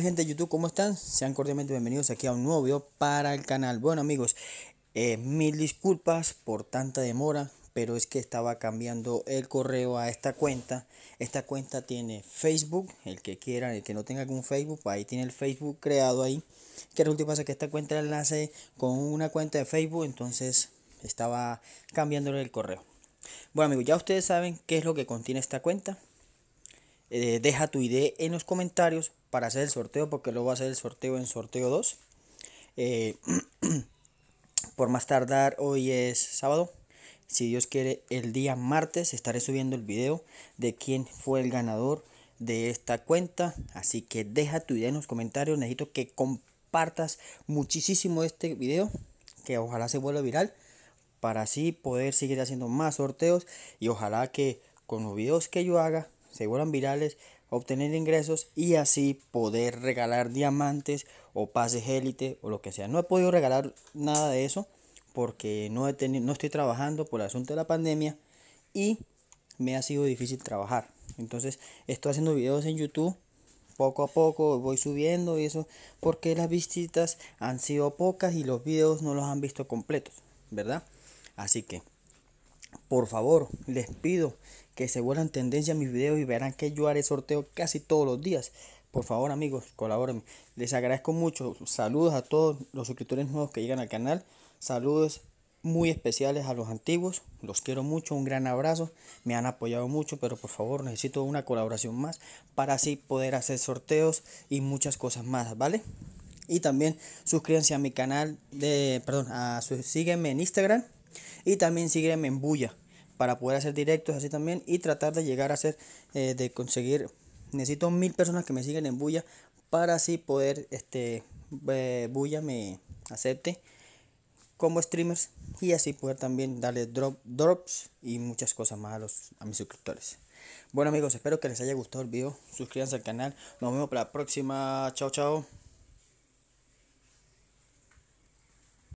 gente de YouTube, ¿cómo están? Sean cordialmente bienvenidos aquí a un nuevo video para el canal. Bueno amigos, eh, mil disculpas por tanta demora, pero es que estaba cambiando el correo a esta cuenta. Esta cuenta tiene Facebook, el que quiera el que no tenga algún Facebook, ahí tiene el Facebook creado ahí. Que lo último pasa que esta cuenta enlace con una cuenta de Facebook, entonces estaba cambiándole el correo. Bueno amigos, ya ustedes saben qué es lo que contiene esta cuenta. Eh, deja tu idea en los comentarios para hacer el sorteo, porque luego va a hacer el sorteo en sorteo 2. Eh, por más tardar, hoy es sábado. Si Dios quiere, el día martes estaré subiendo el video de quién fue el ganador de esta cuenta. Así que deja tu idea en los comentarios. Necesito que compartas muchísimo este video. Que ojalá se vuelva viral. Para así poder seguir haciendo más sorteos. Y ojalá que con los videos que yo haga se vuelvan virales obtener ingresos y así poder regalar diamantes o pases élite o lo que sea. No he podido regalar nada de eso porque no, no estoy trabajando por el asunto de la pandemia y me ha sido difícil trabajar. Entonces estoy haciendo videos en YouTube poco a poco voy subiendo y eso porque las visitas han sido pocas y los videos no los han visto completos, ¿verdad? Así que por favor, les pido que se vuelvan tendencia a mis videos y verán que yo haré sorteo casi todos los días. Por favor, amigos, colaboren. Les agradezco mucho. Saludos a todos los suscriptores nuevos que llegan al canal. Saludos muy especiales a los antiguos. Los quiero mucho, un gran abrazo. Me han apoyado mucho, pero por favor necesito una colaboración más para así poder hacer sorteos y muchas cosas más, ¿vale? Y también suscríbanse a mi canal de, perdón, sígueme en Instagram y también sígueme en bulla para poder hacer directos así también y tratar de llegar a hacer, eh, de conseguir, necesito mil personas que me siguen en bulla para así poder, este, eh, bulla me acepte como streamers y así poder también darle drop, drops y muchas cosas más a, los, a mis suscriptores. Bueno amigos, espero que les haya gustado el video. Suscríbanse al canal. Nos vemos para la próxima. Chao, chao.